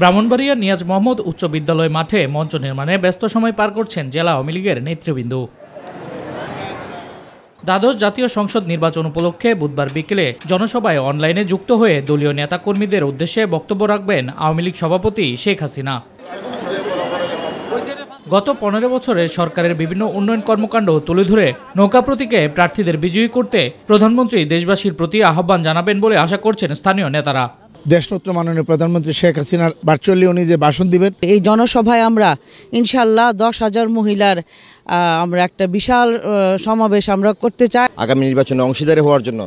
ব্রাহ্মণবাড়িয়া নিয়াজ মোহাম্মদ উচ্চ বিদ্যালয় মাঠে মঞ্চ নির্মাণে ব্যস্ত সময় পার করছেন জেলা আওয়ামী লীগের নেতৃবৃন্দ দ্বাদশ জাতীয় সংসদ নির্বাচন উপলক্ষে বুধবার বিকেলে জনসভায় অনলাইনে যুক্ত হয়ে দলীয় নেতাকর্মীদের উদ্দেশ্যে বক্তব্য রাখবেন আওয়ামী লীগ সভাপতি শেখ হাসিনা গত পনেরো বছরে সরকারের বিভিন্ন উন্নয়ন কর্মকাণ্ড তুলে ধরে নৌকা প্রতীকে প্রার্থীদের বিজয়ী করতে প্রধানমন্ত্রী দেশবাসীর প্রতি আহ্বান জানাবেন বলে আশা করছেন স্থানীয় নেতারা দেশরত্ন মাননীয় প্রধানমন্ত্রী শেখ হাসিনার ভার্চুয়ালি উনি যে ভাষণ দিবেন এই জনসভায় আমরা ইনশাল্লাহ দশ হাজার মহিলার আমরা একটা বিশাল সমাবেশ আমরা করতে চাই আগামী নির্বাচনে অংশীদারে হওয়ার জন্য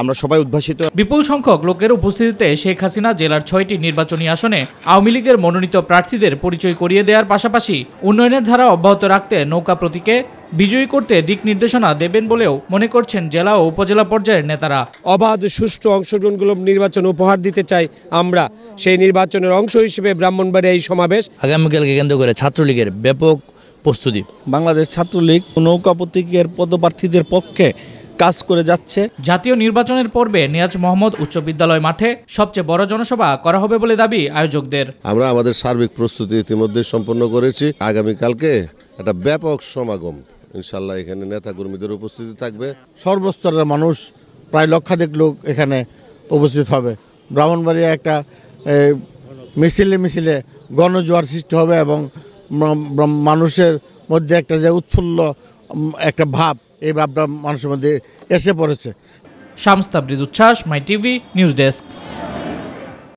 আমরা সবাই উদ্ভাসিত বিপুল সংখ্যক লোকের উপস্থিতিতে শেখ হাসিনা জেলার ছয়টি নির্বাচনী আসনে আওয়ামী লীগের মনোনীত প্রার্থীদের পরিচয় করিয়ে দেওয়ার পাশাপাশি উন্নয়নের ধারা অব্যাহত রাখতে নৌকা প্রতীকে বিজয়ী করতে দিক নির্দেশনা দেবেন বলেও মনে করছেন জেলা ও উপজেলা পর্যায়ের নেতারা অবাধ সুষ্ঠু অংশগ্রহণগুলো নির্বাচন উপহার দিতে চাই আমরা সেই নির্বাচনের অংশ হিসেবে ব্রাহ্মণবাড়িয়া এই সমাবেশ আগামীকালকে কেন্দ্র করে ছাত্রলীগের ব্যাপক প্রস্তুতি বাংলাদেশ ছাত্রলীগ নৌকা প্রতীকের পদপ্রার্থীদের পক্ষে কাজ করে যাচ্ছে জাতীয় নির্বাচনের পর্বে নিয়াজ মোহাম্মদ উচ্চ বিদ্যালয় মাঠে সবচেয়ে বড় জনসভা করা হবে বলে দাবি আয়োজকদের আমরা আমাদের সার্বিক প্রস্তুতি ইতিমধ্যে সম্পন্ন করেছি আগামীকালকে একটা ব্যাপক সমাগম ইনশাল্লাহ এখানে নেতা কর্মীদের উপস্থিতি থাকবে সর্বস্তরের মানুষ প্রায় লক্ষাধিক লোক এখানে উপস্থিত হবে ব্রাহ্মণবাড়িয়া একটা মিছিলে মিছিলে গণজোয়ার সৃষ্টি হবে এবং মানুষের মধ্যে একটা যে উৎফুল্ল একটা ভাব এই ভাবটা মানুষের মধ্যে এসে পড়েছে শামস্তাব্রিজ উচ্ছ্বাস মাই টিভি নিউজ ডেস্ক